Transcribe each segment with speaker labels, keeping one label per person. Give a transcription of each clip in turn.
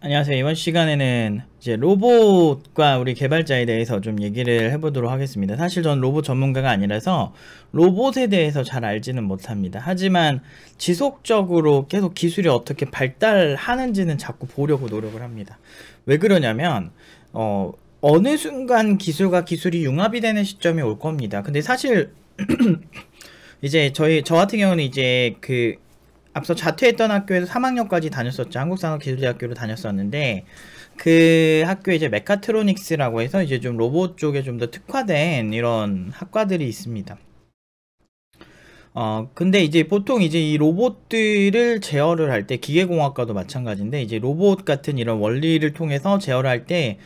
Speaker 1: 안녕하세요. 이번 시간에는 이제 로봇과 우리 개발자에 대해서 좀 얘기를 해보도록 하겠습니다. 사실 전 로봇 전문가가 아니라서 로봇에 대해서 잘 알지는 못합니다. 하지만 지속적으로 계속 기술이 어떻게 발달하는지는 자꾸 보려고 노력을 합니다. 왜 그러냐면, 어, 어느 순간 기술과 기술이 융합이 되는 시점이 올 겁니다. 근데 사실, 이제 저희, 저 같은 경우는 이제 그 앞서 자퇴했던 학교에서 3학년까지 다녔었죠. 한국산업기술대학교로 다녔었는데 그 학교에 이제 메카트로닉스라고 해서 이제 좀 로봇 쪽에 좀 더 특화된 이런 학과들이 있습니다. 어, 근데 이제 보통 이제 이 로봇들을 제어를 할 때 기계공학과도 마찬가지인데 이제 로봇 같은 이런 원리를 통해서 제어를 할때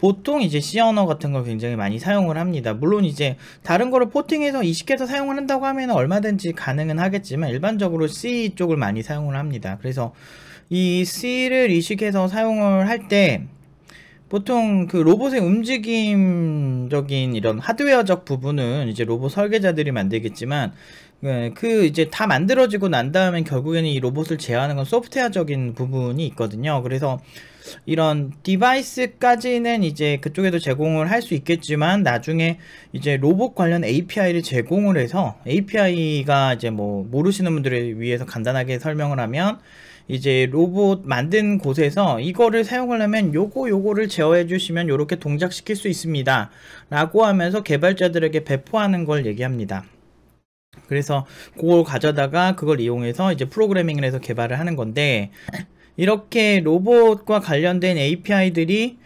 Speaker 1: 보통 이제 C 언어 같은 걸 굉장히 많이 사용을 합니다. 물론 이제 다른 거를 포팅해서 이식해서 사용을 한다고 하면 얼마든지 가능은 하겠지만 일반적으로 C 쪽을 많이 사용을 합니다. 그래서 이 C를 이식해서 사용을 할 때 보통 그 로봇의 움직임적인 이런 하드웨어적 부분은 이제 로봇 설계자들이 만들겠지만 네, 그 이제 다 만들어지고 난다음에 결국에는 이 로봇을 제어하는 건 소프트웨어적인 부분이 있거든요. 그래서 이런 디바이스까지는 이제 그쪽에도 제공을 할 수 있겠지만 나중에 이제 로봇 관련 API를 제공을 해서 API가 이제 뭐 모르시는 분들을 위해서 간단하게 설명을 하면 이제 로봇 만든 곳에서 이거를 사용을 하면 요거 요거를 제어해 주시면 요렇게 동작시킬 수 있습니다. 라고 하면서 개발자들에게 배포하는 걸 얘기합니다. 그래서 그걸 가져다가 그걸 이용해서 이제 프로그래밍을 해서 개발을 하는 건데 이렇게 로봇과 관련된 API들이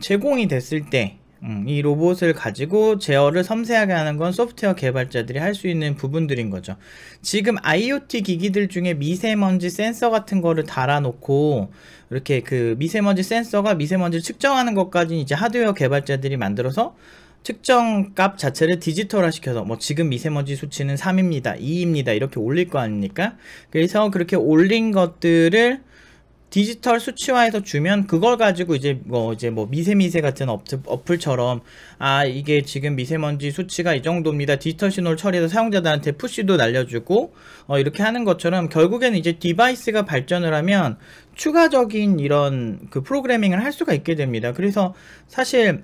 Speaker 1: 제공이 됐을 때이 음, 로봇을 가지고 제어를 섬세하게 하는 건 소프트웨어 개발자들이 할 수 있는 부분들인 거죠. 지금 IoT 기기들 중에 미세먼지 센서 같은 거를 달아놓고 이렇게 그 미세먼지 센서가 미세먼지를 측정하는 것까지 는 이제 하드웨어 개발자들이 만들어서 특정 값 자체를 디지털화 시켜서 뭐 지금 미세먼지 수치는 3입니다 2입니다 이렇게 올릴 거 아닙니까 그래서 그렇게 올린 것들을 디지털 수치화해서 주면 그걸 가지고 이제 뭐 이제 뭐 미세미세 같은 어플, 처럼아 이게 지금 미세먼지 수치가 이 정도입니다 디지털 신호를 처리해서 사용자들한테 푸시도 날려주고 어 이렇게 하는 것처럼 결국에는 이제 디바이스가 발전을 하면 추가적인 이런 그 프로그래밍을 할 수가 있게 됩니다 그래서 사실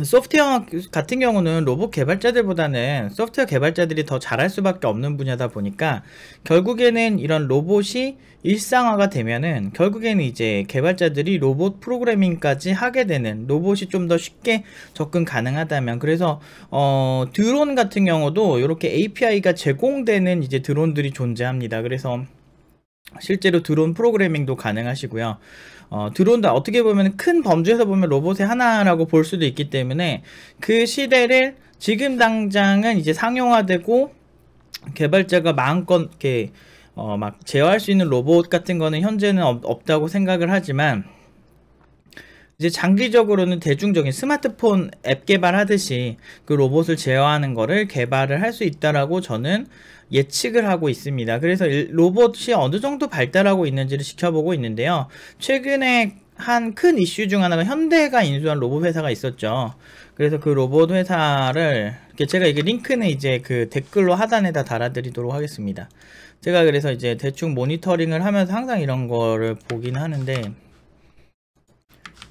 Speaker 1: 소프트웨어 같은 경우는 로봇 개발자들보다는 소프트웨어 개발자들이 더 잘할 수밖에 없는 분야다 보니까 결국에는 이런 로봇이 일상화가 되면은 결국에는 이제 개발자들이 로봇 프로그래밍까지 하게 되는 로봇이 좀 더 쉽게 접근 가능하다면 그래서 어 드론 같은 경우도 이렇게 API가 제공되는 이제 드론들이 존재합니다. 그래서 실제로 드론 프로그래밍도 가능하시고요. 어, 들어온다. 어떻게 보면 큰 범주에서 보면 로봇의 하나라고 볼 수도 있기 때문에 그 시대를 지금 당장은 이제 상용화되고 개발자가 마음껏 이렇게 어, 막 제어할 수 있는 로봇 같은 거는 현재는 없, 없다고 생각을 하지만 이제 장기적으로는 대중적인 스마트폰 앱 개발하듯이 그 로봇을 제어하는 거를 개발을 할 수 있다라고 저는 예측을 하고 있습니다. 그래서 로봇이 어느 정도 발달하고 있는지를 지켜보고 있는데요. 최근에 한 큰 이슈 중 하나가 현대가 인수한 로봇 회사가 있었죠. 그래서 그 로봇 회사를 제가 이게 링크는 이제 그 댓글로 하단에다 달아드리도록 하겠습니다. 제가 그래서 이제 대충 모니터링을 하면서 항상 이런 거를 보긴 하는데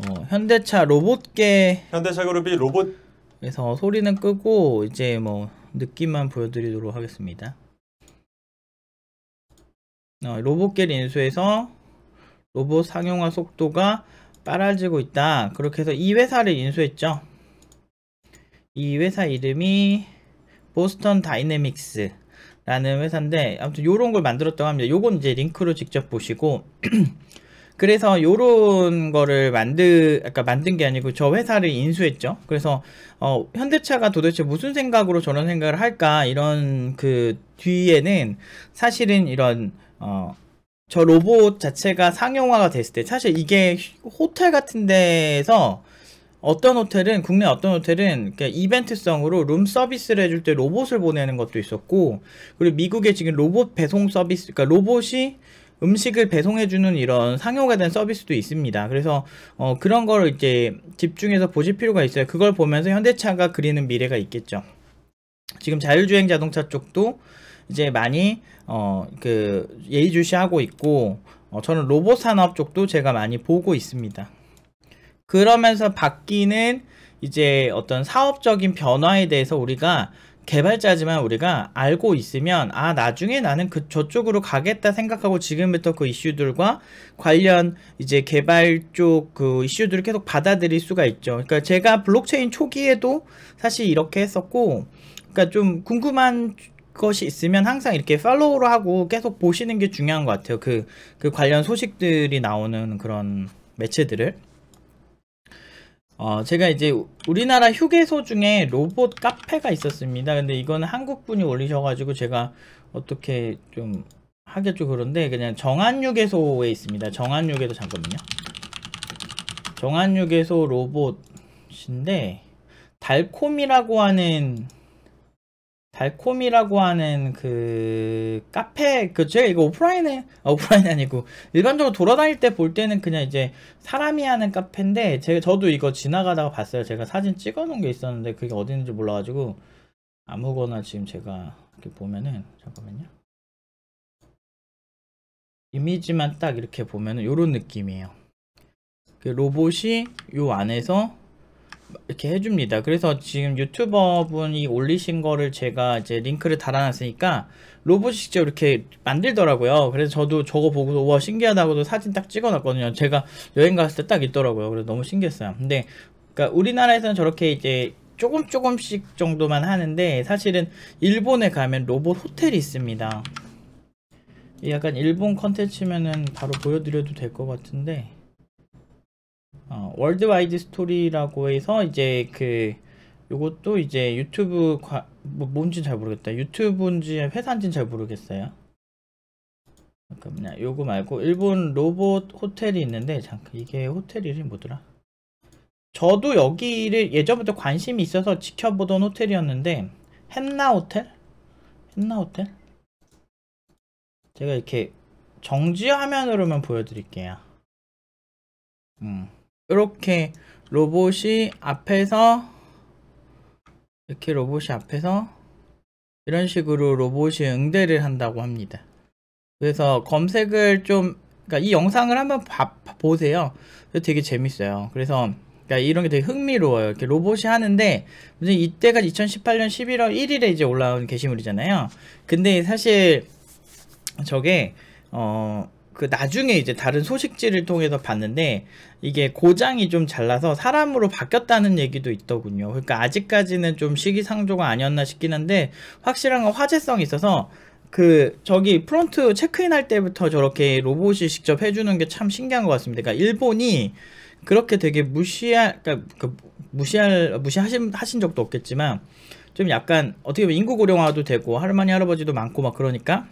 Speaker 1: 어, 현대차 로봇계 현대차 그룹이 로봇 그래서 소리는 끄고 이제 뭐 느낌만 보여드리도록 하겠습니다 어, 로봇계를 인수해서 로봇 상용화 속도가 빨라지고 있다 그렇게 해서 이 회사를 인수했죠 이 회사 이름이 보스턴 다이내믹스 라는 회사인데 아무튼 이런걸 만들었다고 합니다 요건 이제 링크로 직접 보시고 그래서 요런 거를 만들 아까 그러니까 만든 게 아니고 저 회사를 인수했죠. 그래서 어, 현대차가 도대체 무슨 생각으로 저런 생각을 할까 이런 그 뒤에는 사실은 이런 어, 저 로봇 자체가 상용화가 됐을 때 사실 이게 호텔 같은 데에서 어떤 호텔은 국내 어떤 호텔은 이벤트성으로 룸 서비스를 해줄 때 로봇을 보내는 것도 있었고 그리고 미국에 지금 로봇 배송 서비스 그러니까 로봇이 음식을 배송해주는 이런 상용화된 서비스도 있습니다. 그래서 어, 그런 걸 이제 집중해서 보실 필요가 있어요. 그걸 보면서 현대차가 그리는 미래가 있겠죠. 지금 자율주행 자동차 쪽도 이제 많이 어, 그 예의주시하고 있고 어, 저는 로봇 산업 쪽도 제가 많이 보고 있습니다. 그러면서 바뀌는 이제 어떤 사업적인 변화에 대해서 우리가 개발자지만 우리가 알고 있으면 아 나중에 나는 그 저쪽으로 가겠다 생각하고 지금부터 그 이슈들과 관련 이제 개발 쪽 그 이슈들을 계속 받아들일 수가 있죠. 그러니까 제가 블록체인 초기에도 사실 이렇게 했었고 그러니까 좀 궁금한 것이 있으면 항상 이렇게 팔로우를 하고 계속 보시는 게 중요한 것 같아요. 그, 그 관련 소식들이 나오는 그런 매체들을. 어, 제가 이제 우리나라 휴게소 중에 로봇 카페가 있었습니다. 근데 이건 한국분이 올리셔가지고 제가 어떻게 좀 하겠죠 그런데 그냥 정한휴게소에 있습니다. 정한휴게소 잠깐만요. 정한휴게소 로봇인데 달콤이라고 하는 달콤이라고 하는 그 카페 그 제가 이거 오프라인에 아, 오프라인 아니고 일반적으로 돌아다닐 때 볼 때는 그냥 이제 사람이 하는 카페인데 제가 저도 이거 지나가다가 봤어요 제가 사진 찍어놓은 게 있었는데 그게 어디 있는지 몰라가지고 아무거나 지금 제가 이렇게 보면은 잠깐만요 이미지만 딱 이렇게 보면은 이런 느낌이에요 그 로봇이 요 안에서 이렇게 해줍니다. 그래서 지금 유튜버 분이 올리신 거를 제가 이제 링크를 달아놨으니까 로봇이 직접 이렇게 만들더라고요. 그래서 저도 저거 보고서 와 신기하다고도 사진 딱 찍어놨거든요. 제가 여행 갔을 때 딱 있더라고요. 그래서 너무 신기했어요. 근데 그러니까 우리나라에서는 저렇게 이제 조금 조금씩 정도만 하는데 사실은 일본에 가면 로봇 호텔이 있습니다. 약간 일본 컨텐츠면은 바로 보여드려도 될 것 같은데 월드와이드 어, 스토리라고 해서 이제 그 요것도 이제 유튜브 과, 뭐 뭔지 잘 모르겠다. 유튜브인지 회사인지는 잘 모르겠어요. 잠깐만요. 요거 말고 일본 로봇 호텔이 있는데 잠깐 이게 호텔 이름이 뭐더라? 저도 여기를 예전부터 관심이 있어서 지켜보던 호텔이었는데 햄나 호텔? 햄나 호텔? 제가 이렇게 정지 화면으로만 보여드릴게요. 음. 이렇게 로봇이 앞에서 이렇게 로봇이 앞에서 이런 식으로 로봇이 응대를 한다고 합니다. 그래서 검색을 좀 그러니까 이 영상을 한번 봐, 보세요. 되게 재밌어요. 그래서 그러니까 이런 게 되게 흥미로워요. 이렇게 로봇이 하는데 무슨 이때가 2018년 11월 1일에 이제 올라온 게시물이잖아요. 근데 사실 저게 어그 나중에 이제 다른 소식지를 통해서 봤는데 이게 고장이 좀잘나서 사람으로 바뀌었다는 얘기도 있더군요. 그러니까 아직까지는 좀 시기상조가 아니었나 싶긴 한데 확실한 건 화제성이 있어서 그 저기 프론트 체크인 할 때부터 저렇게 로봇이 직접 해주는 게 참 신기한 것 같습니다. 그러니까 일본이 그렇게 되게 무시할 그러니까 그 무시할 무시하신 하신 적도 없겠지만 좀 약간 어떻게 보면 인구 고령화도 되고 할머니 할아버지도 많고 막 그러니까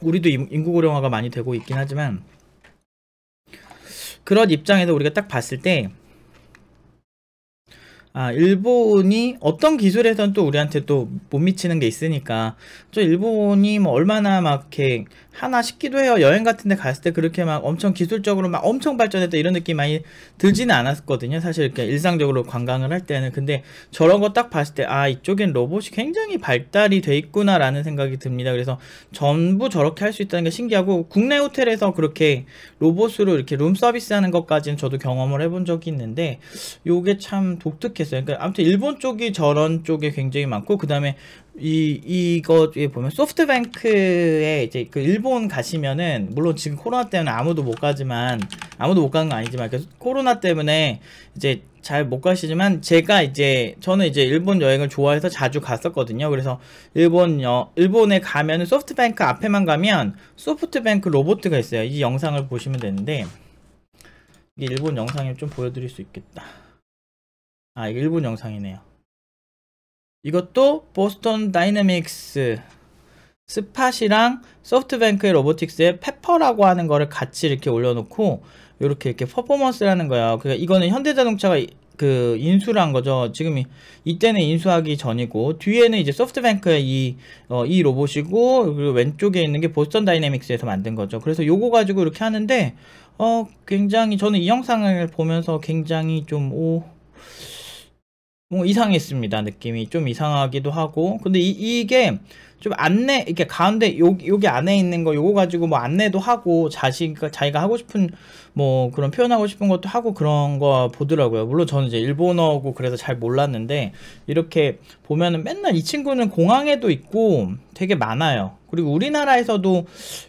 Speaker 1: 우리도 인구 고령화가 많이 되고 있긴 하지만 그런 입장에서 우리가 딱 봤을 때 아, 일본이 어떤 기술에선 또 우리한테 또 못 미치는 게 있으니까 저 일본이 뭐 얼마나 막 이렇게 하나 싶기도 해요. 여행 같은 데 갔을 때 그렇게 막 엄청 기술적으로 막 엄청 발전했다 이런 느낌 많이 들지는 않았거든요. 사실 이렇게 일상적으로 관광을 할 때는. 근데 저런 거 딱 봤을 때, 아, 이쪽엔 로봇이 굉장히 발달이 돼 있구나라는 생각이 듭니다. 그래서 전부 저렇게 할 수 있다는 게 신기하고 국내 호텔에서 그렇게 로봇으로 이렇게 룸 서비스 하는 것까지는 저도 경험을 해본 적이 있는데 요게 참 독특했어요. 그러니까 아무튼 일본 쪽이 저런 쪽에 굉장히 많고 그 다음에 이, 이거에 보면 소프트뱅크에 이제 그 일본 가시면은, 물론 지금 코로나 때문에 아무도 못 가지만, 아무도 못 가는 건 아니지만, 코로나 때문에 이제 잘 못 가시지만, 제가 이제, 저는 이제 일본 여행을 좋아해서 자주 갔었거든요. 그래서 일본 여, 일본에 가면은 소프트뱅크 앞에만 가면 소프트뱅크 로보트가 있어요. 이 영상을 보시면 되는데, 이게 일본 영상이 좀 보여드릴 수 있겠다. 아, 이게 일본 영상이네요. 이것도 보스턴 다이내믹스 스팟이랑 소프트뱅크의 로보틱스의 페퍼라고 하는 거를 같이 이렇게 올려놓고 이렇게 이렇게 퍼포먼스라는 거야. 그러니까 이거는 현대자동차가 그 인수를 한 거죠. 지금 이, 이때는 인수하기 전이고 뒤에는 이제 소프트뱅크의 이, 어, 이 로봇이고 그리고 왼쪽에 있는 게 보스턴 다이내믹스에서 만든 거죠. 그래서 요거 가지고 이렇게 하는데 어 굉장히 저는 이 영상을 보면서 굉장히 좀오 뭐 이상했습니다. 느낌이 좀 이상하기도 하고. 근데 이, 게좀 안내, 이렇게 가운데 요, 여기 안에 있는 거 요거 가지고 뭐 안내도 하고 자신가, 자기가 하고 싶은 뭐 그런 표현하고 싶은 것도 하고 그런 거 보더라고요. 물론 저는 이제 일본어고 그래서 잘 몰랐는데 이렇게 보면은 맨날 이 친구는 공항에도 있고 되게 많아요. 그리고 우리나라에서도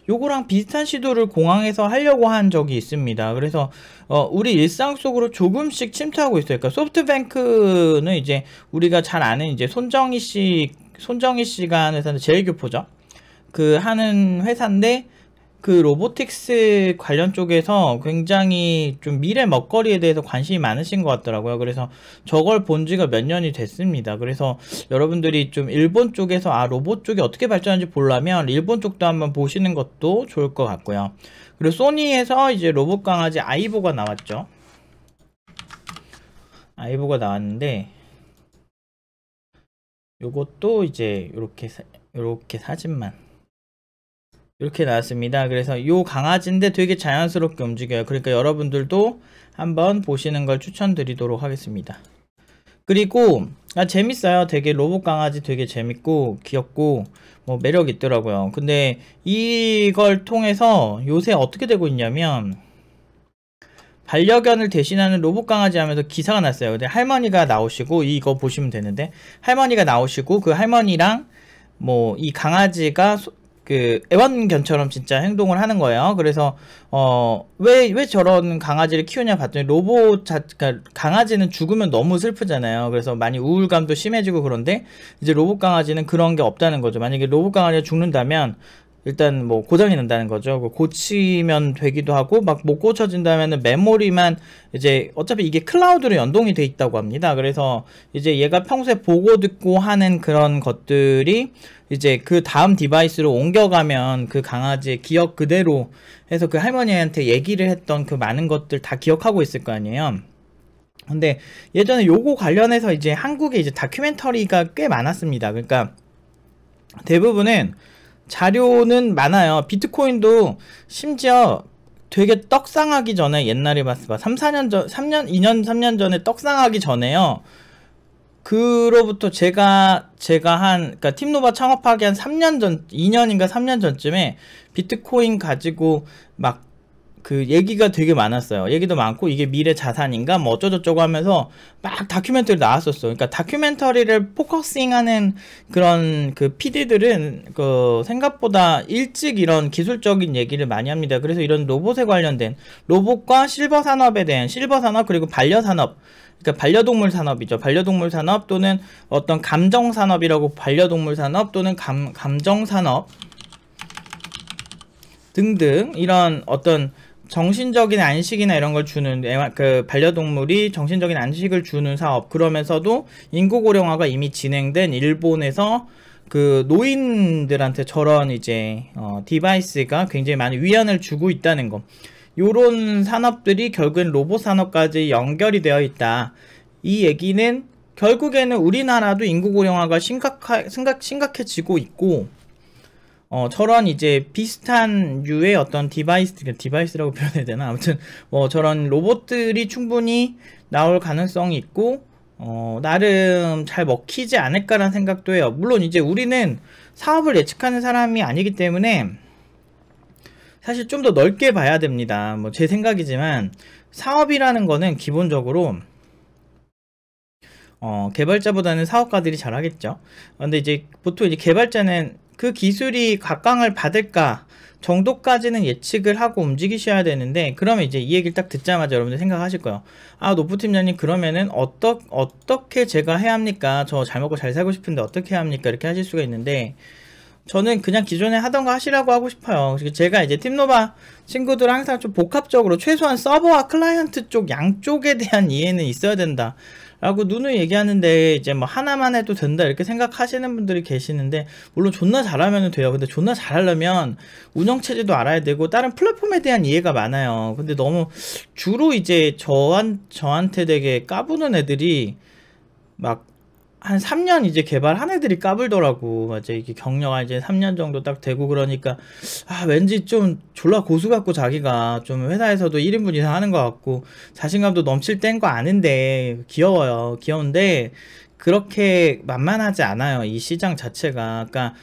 Speaker 1: 요거랑 비슷한 시도를 공항에서 하려고 한 적이 있습니다. 그래서 어, 우리 일상 속으로 조금씩 침투하고 있어요. 그러니까 소프트뱅크는 이제 우리가 잘 아는 이제 손정희 씨 손정희 씨가 하는 회사는 제일교포죠. 그 하는 회사인데 그 로보틱스 관련 쪽에서 굉장히 좀 미래 먹거리에 대해서 관심이 많으신 것 같더라고요. 그래서 저걸 본 지가 몇 년이 됐습니다. 그래서 여러분들이 좀 일본 쪽에서 아 로봇 쪽이 어떻게 발전하는지 보려면 일본 쪽도 한번 보시는 것도 좋을 것 같고요. 그리고 소니에서 이제 로봇 강아지 아이보가 나왔죠. 아이보가 나왔는데 요것도 이제 요렇게요렇게 사진만 이렇게 나왔습니다. 그래서 요 강아지인데 되게 자연스럽게 움직여요. 그러니까 여러분들도 한번 보시는 걸 추천드리도록 하겠습니다. 그리고 아, 재밌어요. 되게 로봇 강아지 되게 재밌고 귀엽고 뭐 매력 있더라고요. 근데 이걸 통해서 요새 어떻게 되고 있냐면 반려견을 대신하는 로봇 강아지 하면서 기사가 났어요. 근데 할머니가 나오시고 이거 보시면 되는데 할머니가 나오시고 그 할머니랑 뭐 이 강아지가 소, 그 애완견처럼 진짜 행동을 하는 거예요. 그래서 어왜왜 왜 저런 강아지를 키우냐 봤더니 로봇 자 그러니까 강아지는 죽으면 너무 슬프잖아요. 그래서 많이 우울감도 심해지고 그런데 이제 로봇 강아지는 그런 게 없다는 거죠. 만약에 로봇 강아지가 죽는다면 일단 뭐 고장이 난다는 거죠. 고치면 되기도 하고 막못 뭐 고쳐진다면은 메모리만 이제 어차피 이게 클라우드로 연동이 돼 있다고 합니다. 그래서 이제 얘가 평소에 보고 듣고 하는 그런 것들이 이제 그 다음 디바이스로 옮겨가면 그 강아지의 기억 그대로 해서 그 할머니한테 얘기를 했던 그 많은 것들 다 기억하고 있을 거 아니에요. 근데 예전에 요거 관련해서 이제 한국에 이제 다큐멘터리가 꽤 많았습니다. 그러니까 대부분은 자료는 많아요. 비트코인도 심지어 되게 떡상하기 전에 옛날에 봤어 봐. 3, 4년 전, 3년, 2년, 3년 전에 떡상하기 전에요. 그로부터 제가 제가 한그니까 팀노바 창업하기 한 3년 전 2년인가 3년 전쯤에 비트코인 가지고 막그 얘기가 되게 많았어요. 얘기도 많고 이게 미래 자산인가 뭐 어쩌저쩌고 하면서 막 다큐멘터리 나왔었어. 그러니까 다큐멘터리를 포커싱하는 그런 그 PD들은 그 생각보다 일찍 이런 기술적인 얘기를 많이 합니다. 그래서 이런 로봇에 관련된 로봇과 실버 산업에 대한 실버 산업 그리고 반려 산업 그러니까 반려동물 산업이죠. 반려동물 산업 또는 어떤 감정 산업이라고 반려동물 산업 또는 감 감정 산업 등등 이런 어떤 정신적인 안식이나 이런 걸 주는 그 반려동물이 정신적인 안식을 주는 사업 그러면서도 인구 고령화가 이미 진행된 일본에서 그 노인들한테 저런 이제 어 디바이스가 굉장히 많이 위안을 주고 있다는 것 요런 산업들이 결국엔 로봇 산업까지 연결이 되어 있다 이 얘기는 결국에는 우리나라도 인구 고령화가 심각하, 심각, 심각해지고 있고 어, 저런 이제 비슷한 유의 어떤 디바이스, 디바이스라고 그러니까 표현해야 되나? 아무튼, 뭐 저런 로봇들이 충분히 나올 가능성이 있고, 어, 나름 잘 먹히지 않을까라는 생각도 해요. 물론 이제 우리는 사업을 예측하는 사람이 아니기 때문에, 사실 좀 더 넓게 봐야 됩니다. 뭐 제 생각이지만, 사업이라는 거는 기본적으로, 어, 개발자보다는 사업가들이 잘하겠죠. 근데 이제 보통 이제 개발자는 그 기술이 각광을 받을까 정도까지는 예측을 하고 움직이셔야 되는데 그러면 이제 이 얘기를 딱 듣자마자 여러분들 생각하실 거예요. 아 노프팀장님 그러면은 어떠, 어떻게 제가 해야 합니까? 저 잘 먹고 잘 살고 싶은데 어떻게 해야 합니까? 이렇게 하실 수가 있는데 저는 그냥 기존에 하던 거 하시라고 하고 싶어요. 제가 이제 팀노바 친구들 항상 좀 복합적으로 최소한 서버와 클라이언트 쪽 양쪽에 대한 이해는 있어야 된다. 라고 눈을 얘기하는데 이제 뭐 하나만 해도 된다 이렇게 생각하시는 분들이 계시는데 물론 존나 잘하면 돼요 근데 존나 잘하려면 운영체제도 알아야 되고 다른 플랫폼에 대한 이해가 많아요 근데 너무 주로 이제 저한, 저한테 되게 까부는 애들이 막한 3년 이제 개발한 애들이 까불더라고. 맞아. 이게 경력가 이제 3년 정도 딱 되고 그러니까, 아, 왠지 좀 졸라 고수 같고 자기가 좀 회사에서도 1인분 이상 하는 것 같고, 자신감도 넘칠 땐 거 아는데, 귀여워요. 귀여운데, 그렇게 만만하지 않아요. 이 시장 자체가. 그러니까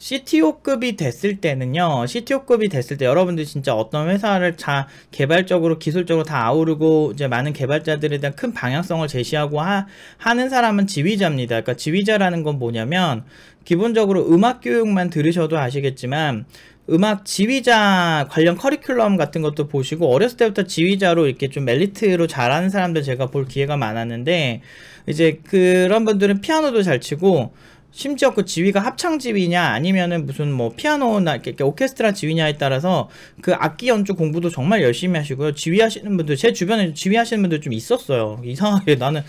Speaker 1: CTO급이 됐을 때는요 CTO급이 됐을 때 여러분들 진짜 어떤 회사를 자 개발적으로 기술적으로 다 아우르고 이제 많은 개발자들에 대한 큰 방향성을 제시하고 하, 하는 사람은 지휘자입니다 그러니까 지휘자라는 건 뭐냐면 기본적으로 음악 교육만 들으셔도 아시겠지만 음악 지휘자 관련 커리큘럼 같은 것도 보시고 어렸을 때부터 지휘자로 이렇게 좀 엘리트로 잘하는 사람들 제가 볼 기회가 많았는데 이제 그런 분들은 피아노도 잘 치고 심지어 그지휘가 합창 지위냐 아니면은 무슨 뭐 피아노나 이렇게 오케스트라 지휘냐에 따라서 그 악기 연주 공부도 정말 열심히 하시고요. 지휘하시는 분들 제 주변에 지휘하시는 분들 좀 있었어요. 이상하게 나는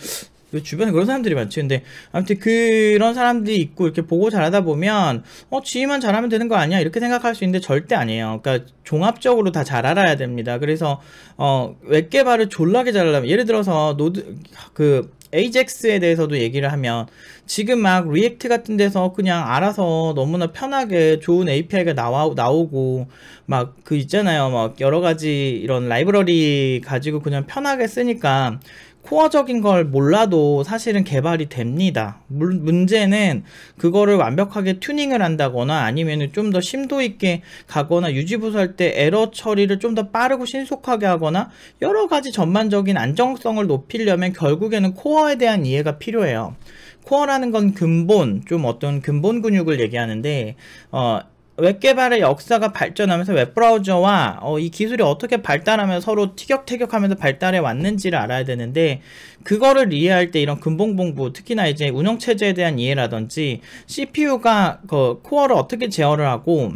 Speaker 1: 왜 주변에 그런 사람들이 많지? 근데 아무튼 그런 사람들이 있고 이렇게 보고 자라다 보면 어 지휘만 잘하면 되는 거 아니야? 이렇게 생각할 수 있는데 절대 아니에요. 그러니까 종합적으로 다 잘 알아야 됩니다. 그래서 어웹 개발을 졸라게 잘하려면 예를 들어서 노드 그 AJAX에 대해서도 얘기를 하면 지금 막 리액트 같은 데서 그냥 알아서 너무나 편하게 좋은 API가 나와, 나오고 막 그 있잖아요. 막 여러 가지 이런 라이브러리 가지고 그냥 편하게 쓰니까 코어적인 걸 몰라도 사실은 개발이 됩니다. 문제는 그거를 완벽하게 튜닝을 한다거나 아니면 좀 더 심도 있게 가거나 유지부수때 에러 처리를 좀 더 빠르고 신속하게 하거나 여러 가지 전반적인 안정성을 높이려면 결국에는 코어에 대한 이해가 필요해요. 코어라는 건 근본, 좀 어떤 근본 근육을 얘기하는데 어, 웹 개발의 역사가 발전하면서 웹 브라우저와 어, 이 기술이 어떻게 발달하면서 서로 티격태격하면서 발달해 왔는지를 알아야 되는데 그거를 이해할 때 이런 근본 공부 특히나 이제 운영 체제에 대한 이해라든지 CPU가 그 코어를 어떻게 제어를 하고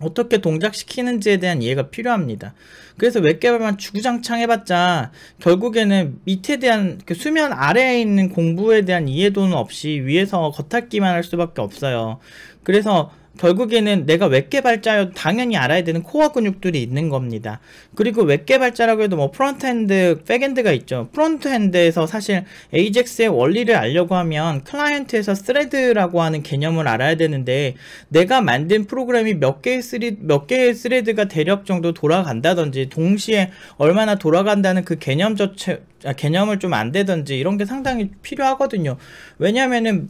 Speaker 1: 어떻게 동작시키는지에 대한 이해가 필요합니다. 그래서 웹 개발만 주구장창 해봤자 결국에는 밑에 대한 그 수면 아래에 있는 공부에 대한 이해도는 없이 위에서 겉핥기만 할 수밖에 없어요. 그래서 결국에는 내가 웹개발자여도 당연히 알아야 되는 코어 근육들이 있는 겁니다. 그리고 웹개발자라고 해도 뭐 프론트엔드, 백엔드가 있죠. 프론트엔드에서 사실 AJAX의 원리를 알려고 하면 클라이언트에서 스레드라고 하는 개념을 알아야 되는데 내가 만든 프로그램이 몇 개의 스리몇 개의 스레드가 대략 정도 돌아간다든지 동시에 얼마나 돌아간다는 그 개념 자체 아, 개념을 좀 안 되든지 이런 게 상당히 필요하거든요. 왜냐면은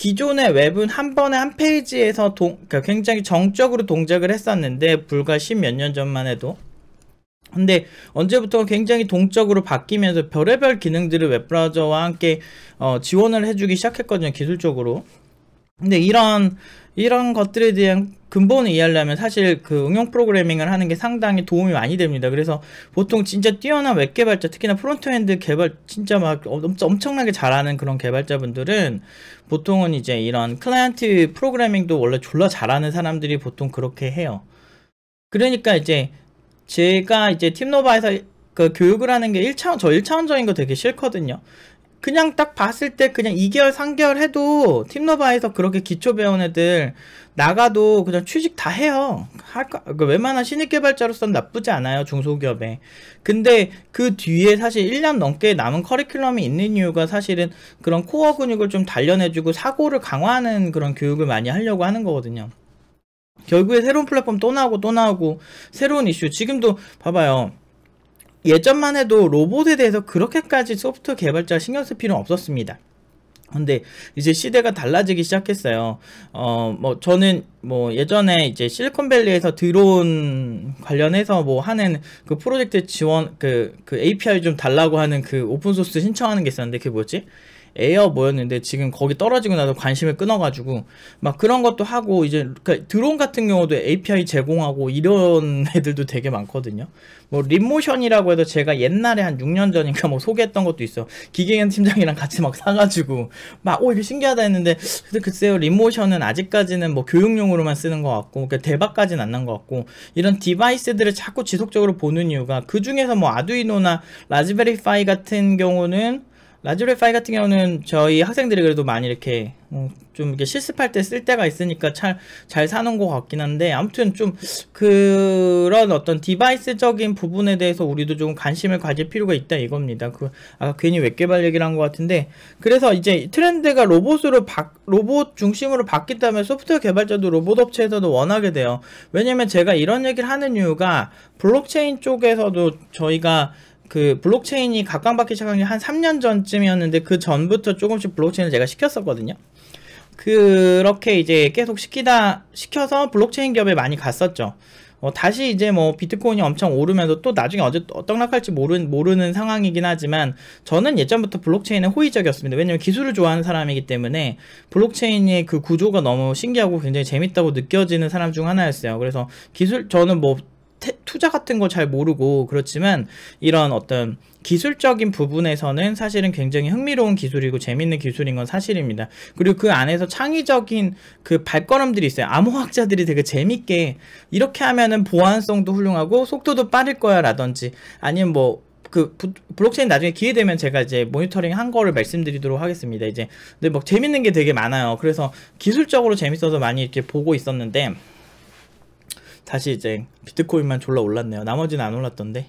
Speaker 1: 기존의 웹은 한 번에 한 페이지에서 동, 그러니까 굉장히 정적으로 동작을 했었는데 불과 십 몇 년 전만 해도 근데 언제부터 굉장히 동적으로 바뀌면서 별의별 기능들을 웹브라우저와 함께 어, 지원을 해주기 시작했거든요 기술적으로 근데 이런 이런 것들에 대한 근본을 이해하려면 사실 그 응용 프로그래밍을 하는 게 상당히 도움이 많이 됩니다. 그래서 보통 진짜 뛰어난 웹 개발자, 특히나 프론트엔드 개발 진짜 막 엄청나게 잘하는 그런 개발자분들은 보통은 이제 이런 클라이언트 프로그래밍도 원래 졸라 잘하는 사람들이 보통 그렇게 해요. 그러니까 이제 제가 이제 팀노바에서 그 교육을 하는 게 1차원, 저 1차원적인 거 되게 싫거든요. 그냥 딱 봤을 때 그냥 2개월, 3개월 해도 팀노바에서 그렇게 기초 배운 애들 나가도 그냥 취직 다 해요. 할까? 그 웬만한 신입개발자로서는 나쁘지 않아요. 중소기업에. 근데 그 뒤에 사실 1년 넘게 남은 커리큘럼이 있는 이유가 사실은 그런 코어 근육을 좀 단련해주고 사고를 강화하는 그런 교육을 많이 하려고 하는 거거든요. 결국에 새로운 플랫폼 또 나오고 또 나오고 새로운 이슈 지금도 봐봐요. 예전만 해도 로봇에 대해서 그렇게까지 소프트 개발자 신경 쓸 필요는 없었습니다. 근데 이제 시대가 달라지기 시작했어요. 어, 뭐, 저는 뭐 예전에 이제 실리콘밸리에서 드론 관련해서 뭐 하는 그 프로젝트 지원 그, 그 API 좀 달라고 하는 그 오픈소스 신청하는 게 있었는데 그게 뭐지? 에어 뭐였는데 지금 거기 떨어지고 나서 관심을 끊어가지고 막 그런 것도 하고 이제 그러니까 드론 같은 경우도 API 제공하고 이런 애들도 되게 많거든요. 뭐 립모션이라고 해도 제가 옛날에 한 6년 전인가 뭐 소개했던 것도 있어. 기계현 팀장이랑 같이 막 사가지고 막 오 이거 신기하다 했는데 근데 글쎄요 립모션은 아직까지는 뭐 교육용으로만 쓰는 것 같고 그러니까 대박까지는 안 난 것 같고 이런 디바이스들을 자꾸 지속적으로 보는 이유가 그 중에서 뭐 아두이노나 라즈베리 파이 같은 경우는 라즈베리 파이 같은 경우는 저희 학생들이 그래도 많이 이렇게 음, 좀 이렇게 실습할 때 쓸 때가 있으니까 잘, 잘 사는 것 같긴 한데 아무튼 좀 그런 어떤 디바이스적인 부분에 대해서 우리도 좀 관심을 가질 필요가 있다 이겁니다. 그 아까 괜히 웹개발 얘기를 한 것 같은데 그래서 이제 트렌드가 로봇으로 바, 로봇 중심으로 바뀌다면 소프트웨어 개발자도 로봇 업체에서도 원하게 돼요. 왜냐면 제가 이런 얘기를 하는 이유가 블록체인 쪽에서도 저희가 그 블록체인이 각광받기 시작한 게 한 3년 전쯤이었는데 그 전부터 조금씩 블록체인을 제가 시켰었거든요. 그렇게 이제 계속 시키다 시켜서 블록체인 기업에 많이 갔었죠. 어, 다시 이제 뭐 비트코인이 엄청 오르면서 또 나중에 어제 떡락할지 모르는, 모르는 상황이긴 하지만 저는 예전부터 블록체인에 호의적이었습니다. 왜냐면 기술을 좋아하는 사람이기 때문에 블록체인의 그 구조가 너무 신기하고 굉장히 재밌다고 느껴지는 사람 중 하나였어요. 그래서 기술, 저는 뭐 투자 같은 거 잘 모르고 그렇지만 이런 어떤 기술적인 부분에서는 사실은 굉장히 흥미로운 기술이고 재밌는 기술인 건 사실입니다. 그리고 그 안에서 창의적인 그 발걸음들이 있어요. 암호학자들이 되게 재밌게 이렇게 하면은 보안성도 훌륭하고 속도도 빠를 거야 라든지 아니면 뭐 그 블록체인 나중에 기회 되면 제가 이제 모니터링 한 거를 말씀드리도록 하겠습니다. 이제 근데 막 재밌는 게 되게 많아요. 그래서 기술적으로 재밌어서 많이 이렇게 보고 있었는데 다시 이제 비트코인만 졸라 올랐네요. 나머지는 안 올랐던데.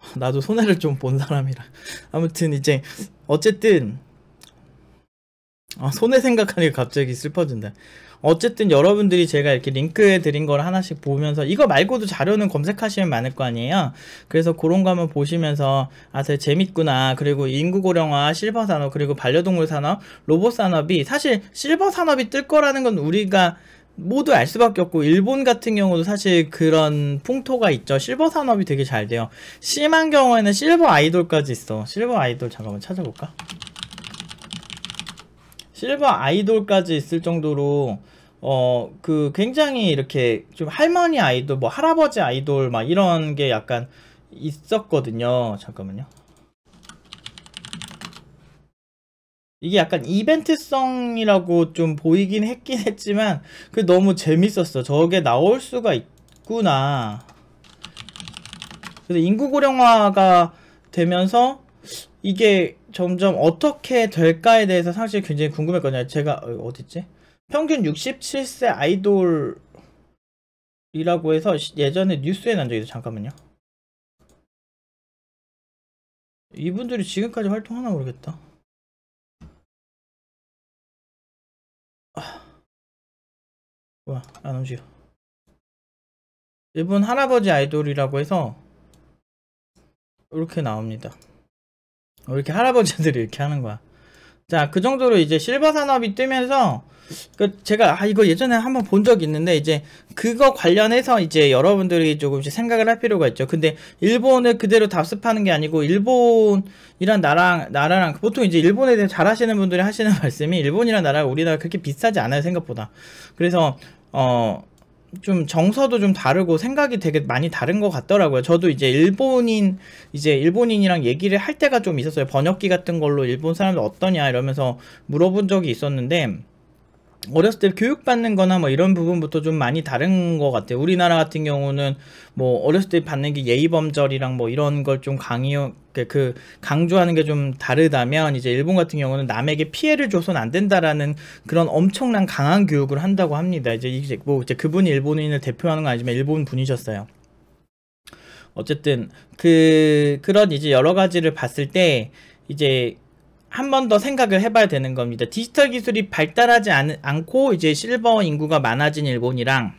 Speaker 1: 나도 손해를 좀 본 사람이라. 아무튼 이제 어쨌든 아, 손해 생각하니까 갑자기 슬퍼진다. 어쨌든 여러분들이 제가 이렇게 링크해 드린 걸 하나씩 보면서 이거 말고도 자료는 검색하시면 많을 거 아니에요. 그래서 그런 거 한번 보시면서 아, 되게 재밌구나. 그리고 인구 고령화, 실버 산업, 그리고 반려동물 산업, 로봇 산업이 사실 실버 산업이 뜰 거라는 건 우리가 모두 알 수밖에 없고 일본 같은 경우도 사실 그런 풍토가 있죠 실버 산업이 되게 잘 돼요 심한 경우에는 실버 아이돌까지 있어 실버 아이돌 잠깐만 찾아볼까 실버 아이돌까지 있을 정도로 어 그 굉장히 이렇게 좀 할머니 아이돌 뭐 할아버지 아이돌 막 이런 게 약간 있었거든요 잠깐만요 이게 약간 이벤트성이라고 좀 보이긴 했긴 했지만 그 너무 재밌었어 저게 나올 수가 있구나 그래서 인구고령화가 되면서 이게 점점 어떻게 될까에 대해서 사실 굉장히 궁금했거든요 제가 어딨지 평균 67세 아이돌이라고 해서 예전에 뉴스에 난 적이 있어 잠깐만요 이분들이 지금까지 활동하나 모르겠다 와, 안 움직여. 일본 할아버지 아이돌이라고 해서 이렇게 나옵니다. 어, 이렇게 할아버지들이 이렇게 하는 거야. 자, 그 정도로 이제 실버 산업이 뜨면서 그 제가 아 이거 예전에 한번 본적이 있는데 이제 그거 관련해서 이제 여러분들이 조금씩 생각을 할 필요가 있죠. 근데 일본을 그대로 답습하는 게 아니고 일본이란 나라 나라랑 보통 이제 일본에 대해 잘 하시는 분들이 하시는 말씀이 일본이란 나라가 우리나라 그렇게 비싸지 않아요 생각보다. 그래서 어좀 정서도 좀 다르고 생각이 되게 많이 다른 것 같더라고요. 저도 이제 일본인 이제 일본인이랑 얘기를 할 때가 좀 있었어요. 번역기 같은 걸로 일본 사람들 어떠냐 이러면서 물어본 적이 있었는데 어렸을 때 교육받는 거나 뭐 이런 부분부터 좀 많이 다른 것 같아요. 우리나라 같은 경우는 뭐 어렸을 때 받는 게 예의범절이랑 뭐 이런 걸 좀 강요, 그, 그 강조하는 게 좀 다르다면 이제 일본 같은 경우는 남에게 피해를 줘선 안 된다라는 그런 엄청난 강한 교육을 한다고 합니다. 이제 이제 뭐 이제 그분이 일본인을 대표하는 건 아니지만 일본 분이셨어요. 어쨌든 그 그런 이제 여러 가지를 봤을 때 이제 한 번 더 생각을 해봐야 되는 겁니다. 디지털 기술이 발달하지 않, 않고 이제 실버 인구가 많아진 일본이랑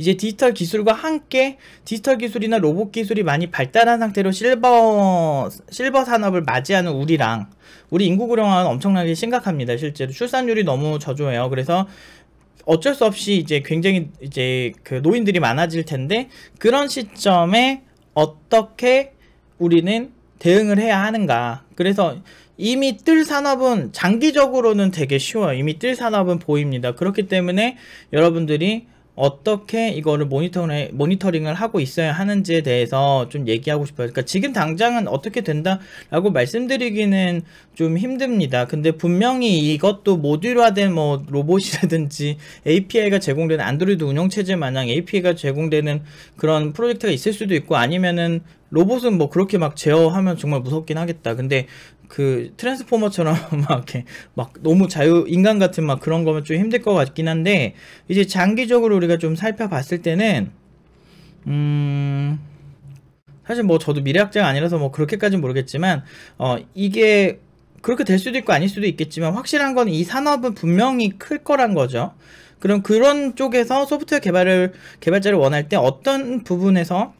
Speaker 1: 이제 디지털 기술과 함께 디지털 기술이나 로봇 기술이 많이 발달한 상태로 실버 실버 산업을 맞이하는 우리랑 우리 인구 고령화는 엄청나게 심각합니다. 실제로 출산율이 너무 저조해요. 그래서 어쩔 수 없이 이제 굉장히 이제 그 노인들이 많아질 텐데 그런 시점에 어떻게 우리는 대응을 해야 하는가. 그래서 이미 뜰 산업은 장기적으로는 되게 쉬워요. 이미 뜰 산업은 보입니다. 그렇기 때문에 여러분들이 어떻게 이거를 모니터링, 모니터링을 하고 있어야 하는지에 대해서 좀 얘기하고 싶어요. 그러니까 지금 당장은 어떻게 된다라고 말씀드리기는 좀 힘듭니다. 근데 분명히 이것도 모듈화된 뭐 로봇이라든지 API가 제공되는 안드로이드 운영체제 마냥 API가 제공되는 그런 프로젝트가 있을 수도 있고 아니면은 로봇은 뭐 그렇게 막 제어하면 정말 무섭긴 하겠다. 근데 그 트랜스포머처럼 막 이렇게 막 너무 자유 인간 같은 막 그런 거면 좀 힘들 것 같긴 한데 이제 장기적으로 우리가 좀 살펴봤을 때는 음 사실 뭐 저도 미래학자가 아니라서 뭐 그렇게까지는 모르겠지만 어 이게 그렇게 될 수도 있고 아닐 수도 있겠지만 확실한 건 이 산업은 분명히 클 거란 거죠. 그럼 그런 쪽에서 소프트웨어 개발을 개발자를 원할 때 어떤 부분에서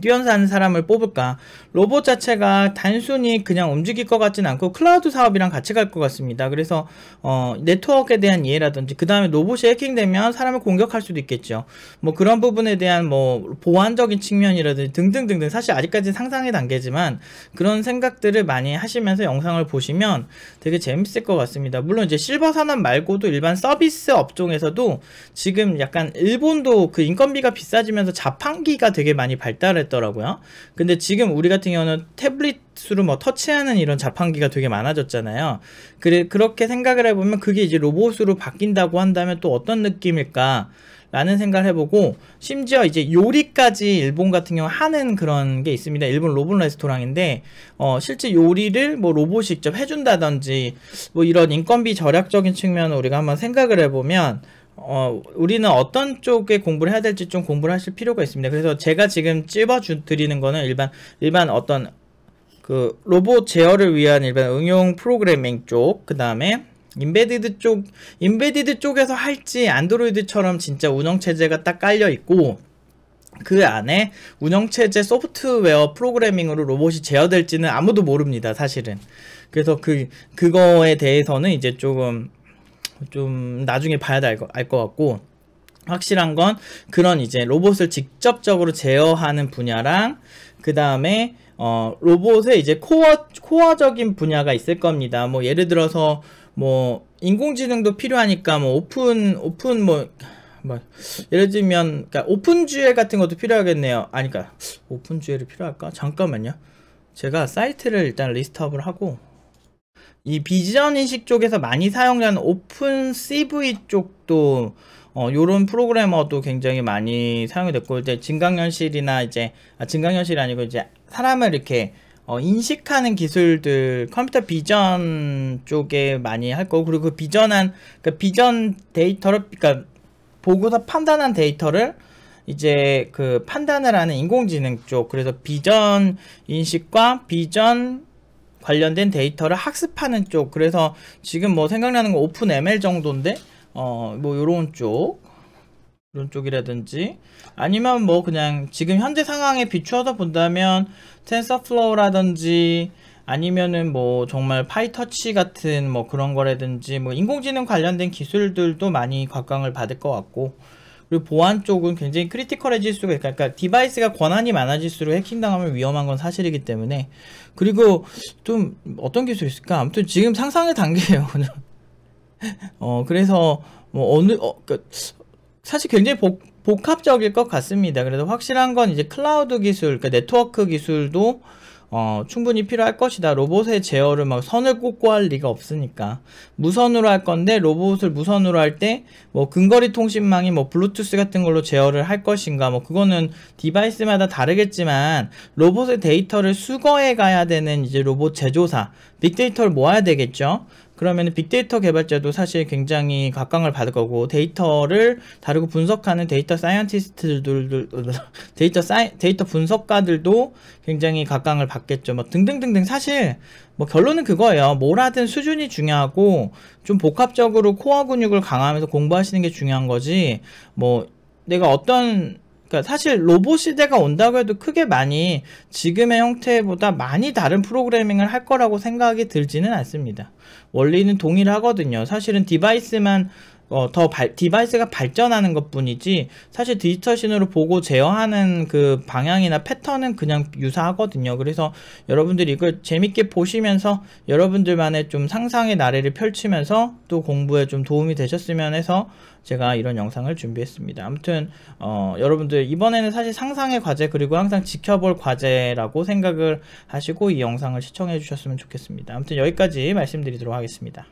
Speaker 1: 뛰어난 사람을 뽑을까 로봇 자체가 단순히 그냥 움직일 것 같진 않고 클라우드 사업이랑 같이 갈 것 같습니다 그래서 어, 네트워크에 대한 이해라든지 그 다음에 로봇이 해킹되면 사람을 공격할 수도 있겠죠 뭐 그런 부분에 대한 뭐 보완적인 측면이라든지 등등등등 사실 아직까지 상상의 단계지만 그런 생각들을 많이 하시면서 영상을 보시면 되게 재밌을 것 같습니다 물론 이제 실버 산업 말고도 일반 서비스 업종에서도 지금 약간 일본도 그 인건비가 비싸지면서 자판기가 되게 많이 발달을 했더라고요. 근데 지금 우리 같은 경우는 태블릿으로 뭐 터치하는 이런 자판기가 되게 많아졌잖아요. 그래 그렇게 생각을 해보면 그게 이제 로봇으로 바뀐다고 한다면 또 어떤 느낌일까? 라는 생각을 해보고 심지어 이제 요리까지 일본 같은 경우 하는 그런 게 있습니다. 일본 로봇 레스토랑인데 어, 실제 요리를 뭐 로봇이 직접 해준다든지 뭐 이런 인건비 절약적인 측면을 우리가 한번 생각을 해보면 어, 우리는 어떤 쪽에 공부를 해야 될지 좀 공부를 하실 필요가 있습니다. 그래서 제가 지금 찝어 드리는 거는 일반 일반 어떤 그 로봇 제어를 위한 일반 응용 프로그래밍 쪽, 그 다음에 인베디드 쪽, 인베디드 쪽에서 할지 안드로이드처럼 진짜 운영체제가 딱 깔려 있고 그 안에 운영체제 소프트웨어 프로그래밍으로 로봇이 제어될지는 아무도 모릅니다, 사실은. 그래서 그, 그거에 대해서는 이제 조금 좀 나중에 봐야 알것 알것 같고 확실한 건 그런 이제 로봇을 직접적으로 제어하는 분야랑 그 다음에 어, 로봇의 이제 코어 코어적인 분야가 있을 겁니다. 뭐 예를 들어서 뭐 인공지능도 필요하니까 뭐 오픈 오픈 뭐, 뭐 예를 들면 그러니까 오픈 주에 같은 것도 필요하겠네요. 아니까 그러니까 오픈 주에를 필요할까? 잠깐만요. 제가 사이트를 일단 리스트업을 하고 이 비전 인식 쪽에서 많이 사용되는 오픈 CV 쪽도 어, 요런 프로그래머도 굉장히 많이 사용이 됐고 이제 증강현실이나 이제 아, 증강현실이 아니고 이제 사람을 이렇게 어, 인식하는 기술들 컴퓨터 비전 쪽에 많이 할 거고 그리고 그 비전한 그 비전 데이터를 그니까 보고서 판단한 데이터를 이제 그 판단을 하는 인공지능 쪽 그래서 비전 인식과 비전 관련된 데이터를 학습하는 쪽 그래서 지금 뭐 생각나는 거 오픈 ML 정도인데 어 뭐 요런 쪽 이런 쪽이라든지 아니면 뭐 그냥 지금 현재 상황에 비추어서 본다면 텐서플로우라든지 아니면은 뭐 정말 파이터치 같은 뭐 그런 거라든지 뭐 인공지능 관련된 기술들도 많이 각광을 받을 것 같고 그리고 보안 쪽은 굉장히 크리티컬해질 수가 있고 그러니까 디바이스가 권한이 많아질수록 해킹당하면 위험한 건 사실이기 때문에 그리고 좀 어떤 기술이 있을까 아무튼 지금 상상의 단계예요 어 그래서 뭐 어느 어, 그, 사실 굉장히 복, 복합적일 것 같습니다 그래서 확실한 건 이제 클라우드 기술 그러니까 네트워크 기술도 어, 충분히 필요할 것이다. 로봇의 제어를 막 선을 꽂고 할 리가 없으니까. 무선으로 할 건데 로봇을 무선으로 할 때 뭐 근거리 통신망이 뭐 블루투스 같은 걸로 제어를 할 것인가 뭐 그거는 디바이스마다 다르겠지만 로봇의 데이터를 수거해 가야 되는 이제 로봇 제조사 빅데이터를 모아야 되겠죠. 그러면 빅데이터 개발자도 사실 굉장히 각광을 받을 거고 데이터를 다루고 분석하는 데이터 사이언티스트들 데이터 사이 데이터 분석가들도 굉장히 각광을 받겠죠. 뭐 등등등등 사실 뭐 결론은 그거예요. 뭘 하든 수준이 중요하고 좀 복합적으로 코어 근육을 강화하면서 공부하시는 게 중요한 거지. 뭐 내가 어떤 그러니까 사실 로봇 시대가 온다고 해도 크게 많이 지금의 형태보다 많이 다른 프로그래밍을 할 거라고 생각이 들지는 않습니다. 원리는 동일하거든요. 사실은 디바이스만 어, 더 발, 디바이스가 발전하는 것 뿐이지 사실 디지털 신호를 보고 제어하는 그 방향이나 패턴은 그냥 유사하거든요. 그래서 여러분들이 이걸 재밌게 보시면서 여러분들만의 좀 상상의 나래를 펼치면서 또 공부에 좀 도움이 되셨으면 해서 제가 이런 영상을 준비했습니다. 아무튼 어, 여러분들 이번에는 사실 상상의 과제 그리고 항상 지켜볼 과제라고 생각을 하시고 이 영상을 시청해 주셨으면 좋겠습니다. 아무튼 여기까지 말씀드리도록 하겠습니다.